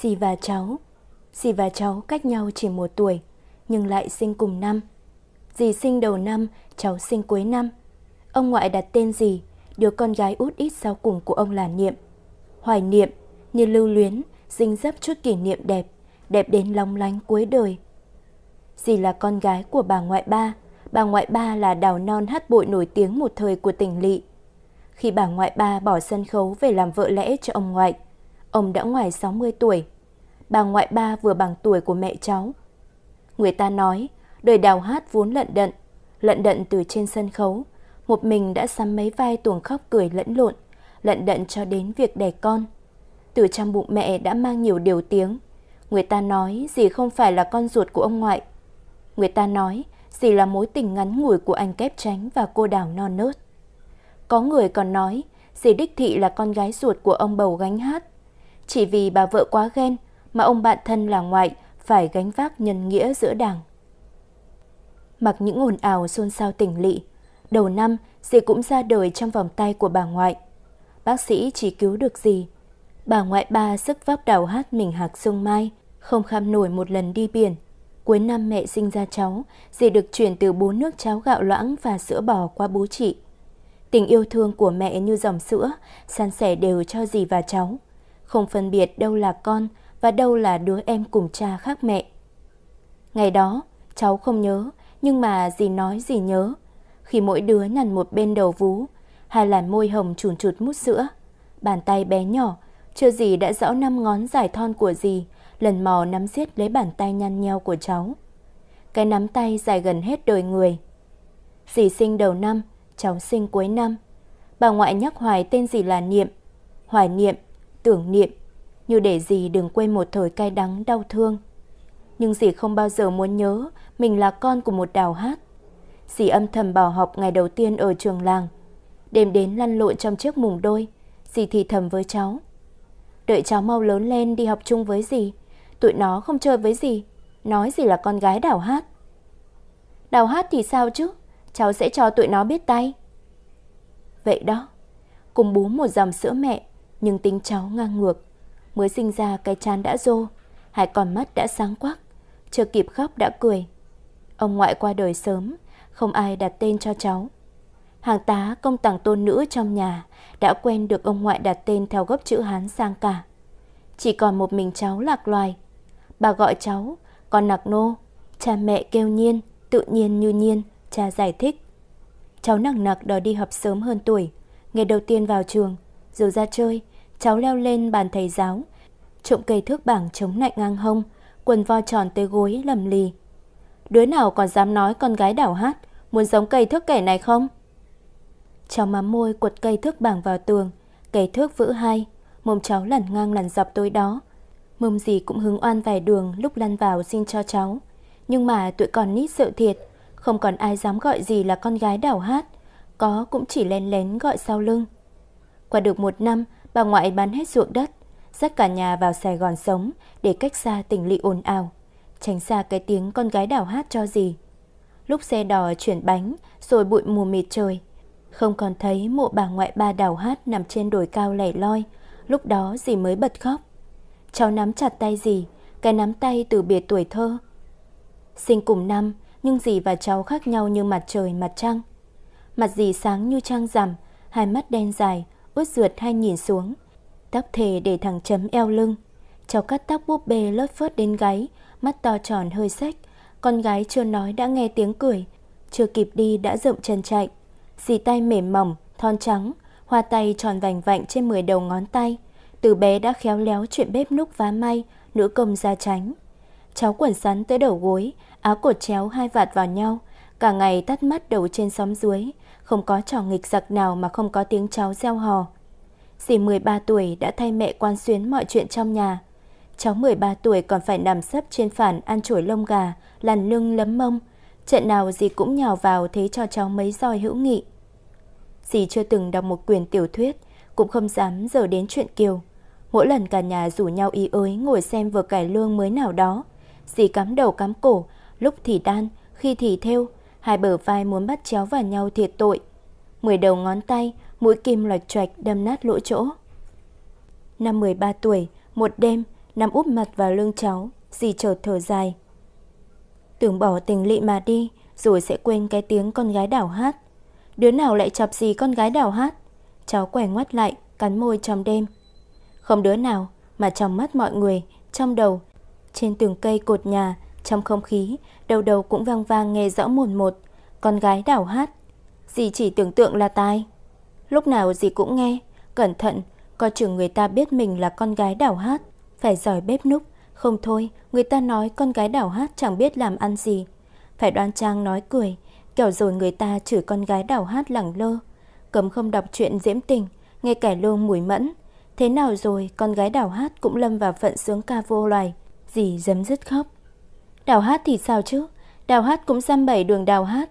dì và cháu Dì và cháu cách nhau chỉ một tuổi Nhưng lại sinh cùng năm Dì sinh đầu năm, cháu sinh cuối năm Ông ngoại đặt tên dì Đứa con gái út ít sau cùng của ông là Niệm Hoài niệm, như lưu luyến Dinh dấp chút kỷ niệm đẹp Đẹp đến long lánh cuối đời Dì là con gái của bà ngoại ba Bà ngoại ba là đào non hát bội nổi tiếng một thời của tỉnh lỵ Khi bà ngoại ba bỏ sân khấu về làm vợ lẽ cho ông ngoại Ông đã ngoài 60 tuổi. Bà ngoại ba vừa bằng tuổi của mẹ cháu. Người ta nói, đời đào hát vốn lận đận. Lận đận từ trên sân khấu, một mình đã sắm mấy vai tuồng khóc cười lẫn lộn, lận đận cho đến việc đẻ con. Từ trong bụng mẹ đã mang nhiều điều tiếng. Người ta nói gì không phải là con ruột của ông ngoại. Người ta nói gì là mối tình ngắn ngủi của anh kép tránh và cô đào non nớt. Có người còn nói dì đích thị là con gái ruột của ông bầu gánh hát. Chỉ vì bà vợ quá ghen mà ông bạn thân là ngoại phải gánh vác nhân nghĩa giữa đảng. Mặc những ồn ào xôn xao tỉnh lị, đầu năm dì cũng ra đời trong vòng tay của bà ngoại. Bác sĩ chỉ cứu được gì. Bà ngoại ba sức vóc đào hát mình hạc sông mai, không kham nổi một lần đi biển. Cuối năm mẹ sinh ra cháu, dì được chuyển từ bốn nước cháo gạo loãng và sữa bò qua bố chị. Tình yêu thương của mẹ như dòng sữa, san sẻ đều cho dì và cháu không phân biệt đâu là con và đâu là đứa em cùng cha khác mẹ. Ngày đó, cháu không nhớ, nhưng mà dì nói dì nhớ. Khi mỗi đứa nằn một bên đầu vú, hai làn môi hồng chùn chụt mút sữa, bàn tay bé nhỏ, chưa gì đã rõ năm ngón dài thon của dì, lần mò nắm xiết lấy bàn tay nhăn nheo của cháu. Cái nắm tay dài gần hết đời người. Dì sinh đầu năm, cháu sinh cuối năm. Bà ngoại nhắc hoài tên dì là Niệm. Hoài Niệm tưởng niệm, như để gì đừng quên một thời cay đắng đau thương. Nhưng dì không bao giờ muốn nhớ mình là con của một đào hát. Dì âm thầm bỏ học ngày đầu tiên ở trường làng. Đêm đến lăn lộn trong chiếc mùng đôi, dì thì thầm với cháu. Đợi cháu mau lớn lên đi học chung với dì, tụi nó không chơi với dì, nói dì là con gái đào hát. Đào hát thì sao chứ, cháu sẽ cho tụi nó biết tay. Vậy đó, cùng bú một dòng sữa mẹ, nhưng tính cháu ngang ngược. Mới sinh ra cái chán đã rô, hai con mắt đã sáng quắc, chưa kịp khóc đã cười. Ông ngoại qua đời sớm, không ai đặt tên cho cháu. Hàng tá công tàng tôn nữ trong nhà đã quen được ông ngoại đặt tên theo gốc chữ Hán sang cả. Chỉ còn một mình cháu lạc loài. Bà gọi cháu, con nặc nô, cha mẹ kêu nhiên, tự nhiên như nhiên, cha giải thích. Cháu nặng nặc đòi đi học sớm hơn tuổi, ngày đầu tiên vào trường, rồi ra chơi, cháu leo lên bàn thầy giáo, trộm cây thước bảng chống lạnh ngang hông, quần vo tròn tới gối lầm lì. Đứa nào còn dám nói con gái đảo hát, muốn giống cây thước kẻ này không? Cháu mắm môi quật cây thước bảng vào tường, cây thước vữ hai, mồm cháu lằn ngang lằn dọc tối đó. Mồm gì cũng hứng oan vài đường lúc lăn vào xin cho cháu. Nhưng mà tụi còn nít sợ thiệt, không còn ai dám gọi gì là con gái đảo hát, có cũng chỉ lén lén gọi sau lưng. Qua được một năm, Bà ngoại bán hết ruộng đất, dắt cả nhà vào Sài Gòn sống để cách xa tình ly ồn ào, tránh xa cái tiếng con gái đào hát cho gì. Lúc xe đò chuyển bánh rồi bụi mù mịt trời, không còn thấy mộ bà ngoại ba đào hát nằm trên đồi cao lẻ loi, lúc đó dì mới bật khóc. Cháu nắm chặt tay dì, cái nắm tay từ biệt tuổi thơ. Sinh cùng năm, nhưng dì và cháu khác nhau như mặt trời mặt trăng. Mặt dì sáng như trăng rằm, hai mắt đen dài, út rượt hay nhìn xuống. Tóc thề để thẳng chấm eo lưng. Cháu cắt tóc búp bê lớt phớt đến gáy, mắt to tròn hơi sách. Con gái chưa nói đã nghe tiếng cười, chưa kịp đi đã rộng chân chạy. Dì tay mềm mỏng, thon trắng, hoa tay tròn vành vạnh trên 10 đầu ngón tay. Từ bé đã khéo léo chuyện bếp núc vá may, nữ công gia tránh. Cháu quần sắn tới đầu gối, áo cột chéo hai vạt vào nhau, cả ngày tắt mắt đầu trên xóm dưới, không có trò nghịch giặc nào mà không có tiếng cháu gieo hò. Dì 13 tuổi đã thay mẹ quan xuyến mọi chuyện trong nhà. Cháu 13 tuổi còn phải nằm sấp trên phản ăn chuỗi lông gà, lằn lưng lấm mông. Trận nào dì cũng nhào vào thế cho cháu mấy roi hữu nghị. Dì chưa từng đọc một quyển tiểu thuyết, cũng không dám giờ đến chuyện kiều. Mỗi lần cả nhà rủ nhau ý ới ngồi xem vừa cải lương mới nào đó. Dì cắm đầu cắm cổ, lúc thì đan, khi thì theo, hai bờ vai muốn bắt chéo vào nhau thiệt tội. Mười đầu ngón tay, mũi kim loạch choạch đâm nát lỗ chỗ. Năm 13 tuổi, một đêm, nằm úp mặt vào lưng cháu, dì chợt thở dài. Tưởng bỏ tình lị mà đi, rồi sẽ quên cái tiếng con gái đảo hát. Đứa nào lại chọc gì con gái đảo hát? Cháu quẻ ngoắt lại, cắn môi trong đêm. Không đứa nào, mà trong mắt mọi người, trong đầu, trên tường cây cột nhà trong không khí, đầu đầu cũng vang vang nghe rõ mồn một, con gái đảo hát. Dì chỉ tưởng tượng là tai. Lúc nào dì cũng nghe, cẩn thận, coi chừng người ta biết mình là con gái đảo hát, phải giỏi bếp núc, không thôi, người ta nói con gái đảo hát chẳng biết làm ăn gì. Phải đoan trang nói cười, kẻo rồi người ta chửi con gái đảo hát lẳng lơ. Cấm không đọc chuyện diễm tình, nghe kẻ lương mùi mẫn. Thế nào rồi, con gái đảo hát cũng lâm vào phận sướng ca vô loài. Dì dấm dứt khóc, Đào hát thì sao chứ? Đào hát cũng dăm bảy đường đào hát.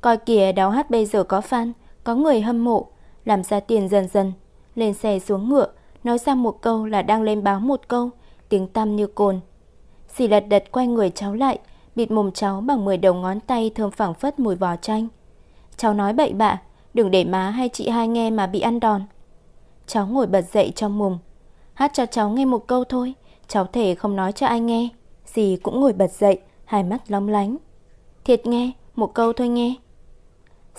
Coi kìa đào hát bây giờ có fan, có người hâm mộ, làm ra tiền dần dần. Lên xe xuống ngựa, nói ra một câu là đang lên báo một câu, tiếng tăm như cồn. Xì lật đật quay người cháu lại, bịt mồm cháu bằng 10 đầu ngón tay thơm phảng phất mùi vò chanh. Cháu nói bậy bạ, đừng để má hay chị hai nghe mà bị ăn đòn. Cháu ngồi bật dậy trong mùng. Hát cho cháu nghe một câu thôi, cháu thể không nói cho ai nghe dì cũng ngồi bật dậy, hai mắt long lánh. Thiệt nghe, một câu thôi nghe.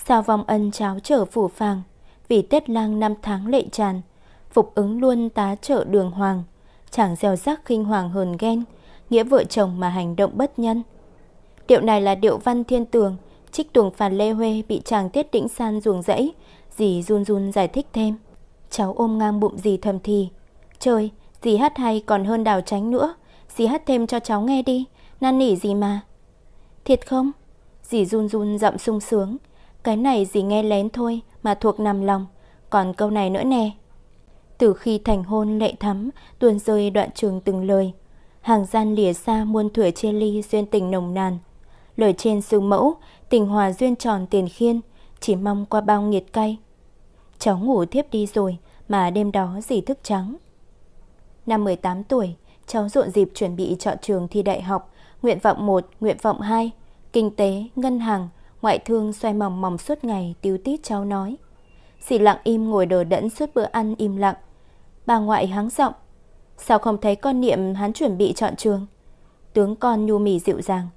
Sao vòng ân cháo trở phủ phàng, vì Tết lang năm tháng lệ tràn, phục ứng luôn tá trợ đường hoàng, chẳng gieo rắc khinh hoàng hờn ghen, nghĩa vợ chồng mà hành động bất nhân. Điệu này là điệu văn thiên tường, trích tuồng phản Lê Huê bị chàng tiết đĩnh san ruồng rẫy, dì run run giải thích thêm. Cháu ôm ngang bụng dì thầm thì, trời, dì hát hay còn hơn đào tránh nữa, Dì hát thêm cho cháu nghe đi Năn nỉ gì mà Thiệt không Dì run run giọng sung sướng Cái này dì nghe lén thôi Mà thuộc nằm lòng Còn câu này nữa nè Từ khi thành hôn lệ thắm Tuôn rơi đoạn trường từng lời Hàng gian lìa xa muôn thuở chia ly Duyên tình nồng nàn Lời trên sư mẫu Tình hòa duyên tròn tiền khiên Chỉ mong qua bao nghiệt cay Cháu ngủ thiếp đi rồi Mà đêm đó dì thức trắng Năm 18 tuổi cháu rộn dịp chuẩn bị chọn trường thi đại học, nguyện vọng 1, nguyện vọng 2, kinh tế, ngân hàng, ngoại thương xoay mỏng mỏng suốt ngày tiêu tít cháu nói. Dì lặng im ngồi đờ đẫn suốt bữa ăn im lặng. Bà ngoại hắng giọng, sao không thấy con niệm hắn chuẩn bị chọn trường? Tướng con nhu mì dịu dàng,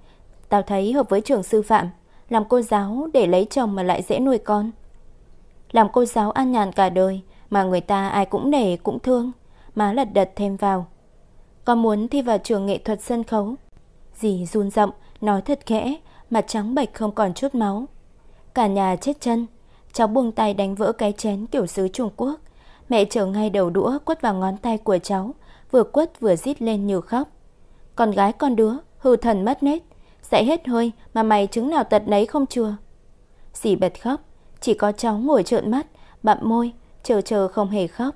tao thấy hợp với trường sư phạm, làm cô giáo để lấy chồng mà lại dễ nuôi con. Làm cô giáo an nhàn cả đời mà người ta ai cũng nể cũng thương, má lật đật thêm vào con muốn thi vào trường nghệ thuật sân khấu. Dì run rậm nói thật khẽ, mặt trắng bệch không còn chút máu. Cả nhà chết chân, cháu buông tay đánh vỡ cái chén kiểu xứ Trung Quốc. Mẹ trở ngay đầu đũa quất vào ngón tay của cháu, vừa quất vừa rít lên như khóc. Con gái con đứa, hư thần mất nết, dạy hết hơi mà mày chứng nào tật nấy không chưa? Dì bật khóc, chỉ có cháu ngồi trợn mắt, bặm môi, chờ chờ không hề khóc.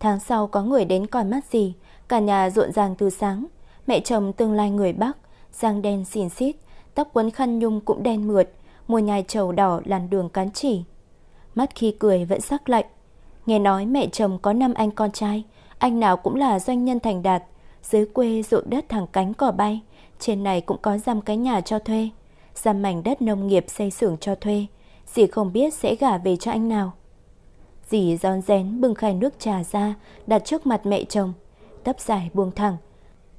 Tháng sau có người đến coi mắt dì, Cả nhà rộn ràng từ sáng, mẹ chồng tương lai người Bắc, giang đen xỉn xít, tóc quấn khăn nhung cũng đen mượt, mùa nhai trầu đỏ làn đường cán chỉ. Mắt khi cười vẫn sắc lạnh. Nghe nói mẹ chồng có năm anh con trai, anh nào cũng là doanh nhân thành đạt, dưới quê ruộng đất thẳng cánh cỏ bay, trên này cũng có dăm cái nhà cho thuê, dăm mảnh đất nông nghiệp xây xưởng cho thuê, dì không biết sẽ gả về cho anh nào. Dì giòn rén bưng khay nước trà ra, đặt trước mặt mẹ chồng, tấp dài buông thẳng.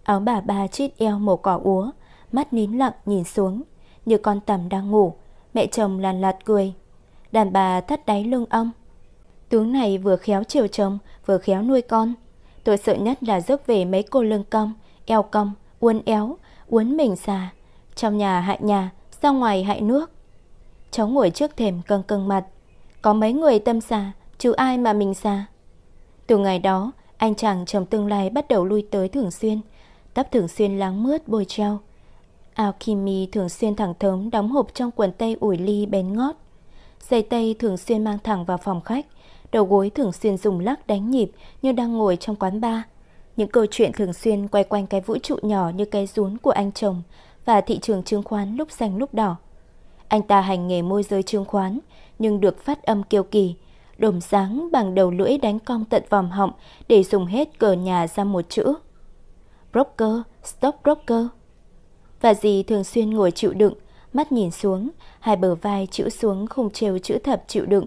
Áo bà ba chít eo màu cỏ úa, mắt nín lặng nhìn xuống, như con tầm đang ngủ. Mẹ chồng làn lạt cười. Đàn bà thắt đáy lưng ông. Tướng này vừa khéo chiều chồng, vừa khéo nuôi con. Tôi sợ nhất là rước về mấy cô lưng cong, eo cong, uốn éo, uốn mình xà. Trong nhà hại nhà, ra ngoài hại nước. Cháu ngồi trước thềm cân cân mặt. Có mấy người tâm xà, chứ ai mà mình xà. Từ ngày đó, anh chàng chồng tương lai bắt đầu lui tới thường xuyên, tóc thường xuyên láng mướt bôi treo. Áo Kimi thường xuyên thẳng thớm đóng hộp trong quần tây ủi ly bén ngót. Giày tây thường xuyên mang thẳng vào phòng khách, đầu gối thường xuyên dùng lắc đánh nhịp như đang ngồi trong quán bar. Những câu chuyện thường xuyên quay quanh cái vũ trụ nhỏ như cái rún của anh chồng và thị trường chứng khoán lúc xanh lúc đỏ. Anh ta hành nghề môi giới chứng khoán nhưng được phát âm kiêu kỳ Đồng sáng bằng đầu lưỡi đánh cong tận vòng họng để dùng hết cờ nhà ra một chữ. Broker, stop broker. Và dì thường xuyên ngồi chịu đựng, mắt nhìn xuống, hai bờ vai chữ xuống không trêu chữ thập chịu đựng.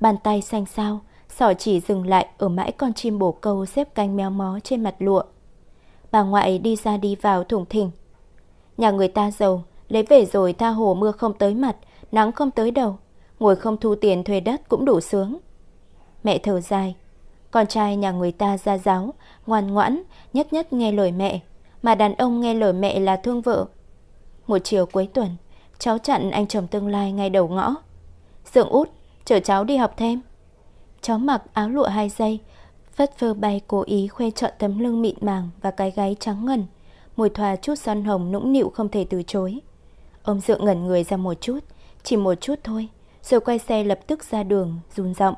Bàn tay xanh sao, sỏ chỉ dừng lại ở mãi con chim bổ câu xếp canh méo mó trên mặt lụa. Bà ngoại đi ra đi vào thủng thỉnh. Nhà người ta giàu, lấy về rồi tha hồ mưa không tới mặt, nắng không tới đầu, ngồi không thu tiền thuê đất cũng đủ sướng. Mẹ thở dài, con trai nhà người ta ra giáo, ngoan ngoãn, nhất nhất nghe lời mẹ, mà đàn ông nghe lời mẹ là thương vợ. Một chiều cuối tuần, cháu chặn anh chồng tương lai ngay đầu ngõ. Dượng út, chở cháu đi học thêm. Cháu mặc áo lụa hai giây, phất phơ bay cố ý khoe chọn tấm lưng mịn màng và cái gáy trắng ngần, mùi thoa chút son hồng nũng nịu không thể từ chối. Ông dượng ngẩn người ra một chút, chỉ một chút thôi, rồi quay xe lập tức ra đường run rộng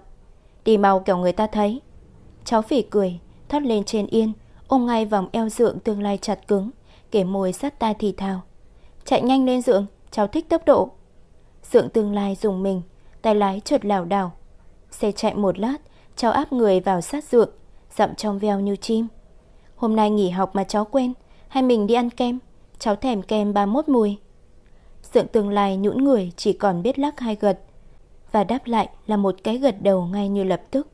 Đi mau kẻo người ta thấy Cháu phỉ cười Thoát lên trên yên Ôm ngay vòng eo dượng tương lai chặt cứng Kể môi sát tai thì thào Chạy nhanh lên dượng Cháu thích tốc độ Dượng tương lai dùng mình Tay lái trượt lảo đảo Xe chạy một lát Cháu áp người vào sát dượng Dặm trong veo như chim Hôm nay nghỉ học mà cháu quên Hay mình đi ăn kem Cháu thèm kem 31 mùi Dượng tương lai nhũn người chỉ còn biết lắc hai gật và đáp lại là một cái gật đầu ngay như lập tức.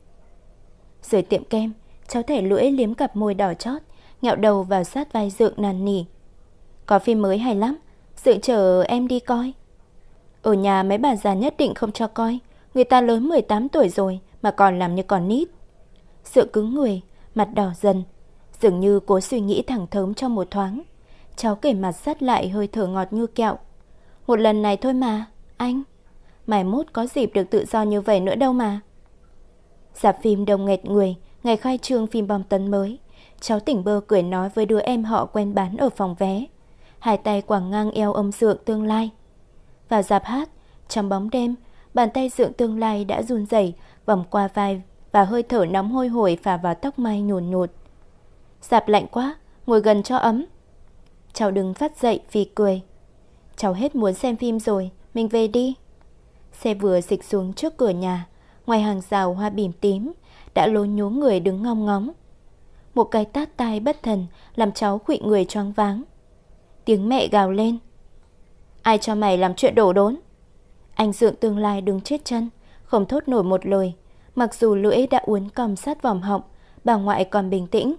rời tiệm kem, cháu thẻ lưỡi liếm cặp môi đỏ chót, nghẹo đầu vào sát vai Dượng nàn nỉ. Có phim mới hay lắm, Dượng chờ em đi coi. Ở nhà mấy bà già nhất định không cho coi, người ta lớn 18 tuổi rồi mà còn làm như còn nít. Dượng cứng người, mặt đỏ dần, dường như cố suy nghĩ thẳng thớm trong một thoáng. Cháu kể mặt sát lại hơi thở ngọt như kẹo. Một lần này thôi mà, anh mai mốt có dịp được tự do như vậy nữa đâu mà. Giạp dạ phim đông nghẹt người, ngày khai trương phim bom tấn mới. Cháu tỉnh bơ cười nói với đứa em họ quen bán ở phòng vé. Hai tay quàng ngang eo ông dượng tương lai. Vào dạp hát, trong bóng đêm, bàn tay dượng tương lai đã run rẩy vòng qua vai và hơi thở nóng hôi hổi phả vào tóc mai nhùn nhột. Dạp lạnh quá, ngồi gần cho ấm. Cháu đừng phát dậy vì cười. Cháu hết muốn xem phim rồi, mình về đi. Xe vừa dịch xuống trước cửa nhà, ngoài hàng rào hoa bìm tím, đã lố nhố người đứng ngong ngóng. Một cái tát tai bất thần làm cháu khụy người choáng váng. Tiếng mẹ gào lên. Ai cho mày làm chuyện đổ đốn? Anh dượng tương lai đứng chết chân, không thốt nổi một lời. Mặc dù lưỡi đã uốn cầm sát vòng họng, bà ngoại còn bình tĩnh.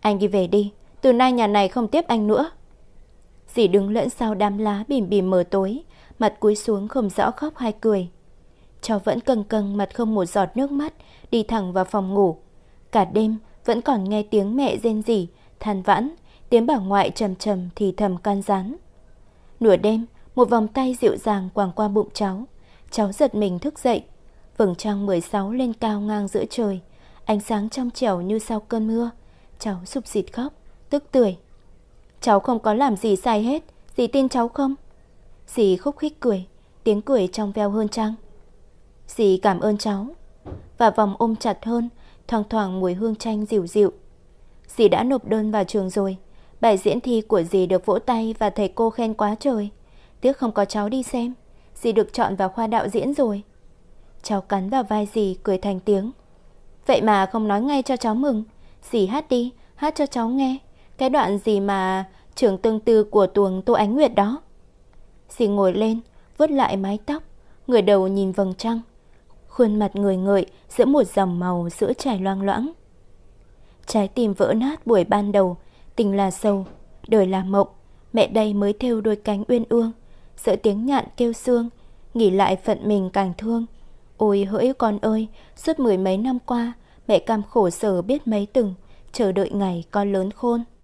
Anh đi về đi, từ nay nhà này không tiếp anh nữa. Dì đứng lẫn sau đám lá bìm bìm mờ tối, mặt cúi xuống không rõ khóc hay cười. Cháu vẫn cần cần mặt không một giọt nước mắt, đi thẳng vào phòng ngủ. Cả đêm vẫn còn nghe tiếng mẹ rên rỉ, than vãn, tiếng bà ngoại trầm trầm thì thầm can gián. Nửa đêm, một vòng tay dịu dàng quàng qua bụng cháu. Cháu giật mình thức dậy. Vầng trăng 16 lên cao ngang giữa trời, ánh sáng trong trẻo như sau cơn mưa. Cháu sụp xịt khóc, tức tưởi. Cháu không có làm gì sai hết, dì tin cháu không? Dì khúc khích cười, tiếng cười trong veo hơn trăng. Dì cảm ơn cháu, và vòng ôm chặt hơn, thoang thoảng mùi hương chanh dịu dịu. Dì đã nộp đơn vào trường rồi, bài diễn thi của dì được vỗ tay và thầy cô khen quá trời. Tiếc không có cháu đi xem, dì được chọn vào khoa đạo diễn rồi. Cháu cắn vào vai dì cười thành tiếng. Vậy mà không nói ngay cho cháu mừng, dì hát đi, hát cho cháu nghe. Cái đoạn gì mà trường tương tư của tuồng Tô Ánh Nguyệt đó. Dì ngồi lên, vớt lại mái tóc, người đầu nhìn vầng trăng. Khuôn mặt người ngợi giữa một dòng màu giữa trải loang loãng. Trái tim vỡ nát buổi ban đầu, tình là sâu đời là mộng, mẹ đây mới theo đôi cánh uyên ương, sợ tiếng nhạn kêu xương, nghỉ lại phận mình càng thương. Ôi hỡi con ơi, suốt mười mấy năm qua, mẹ cam khổ sở biết mấy từng, chờ đợi ngày con lớn khôn.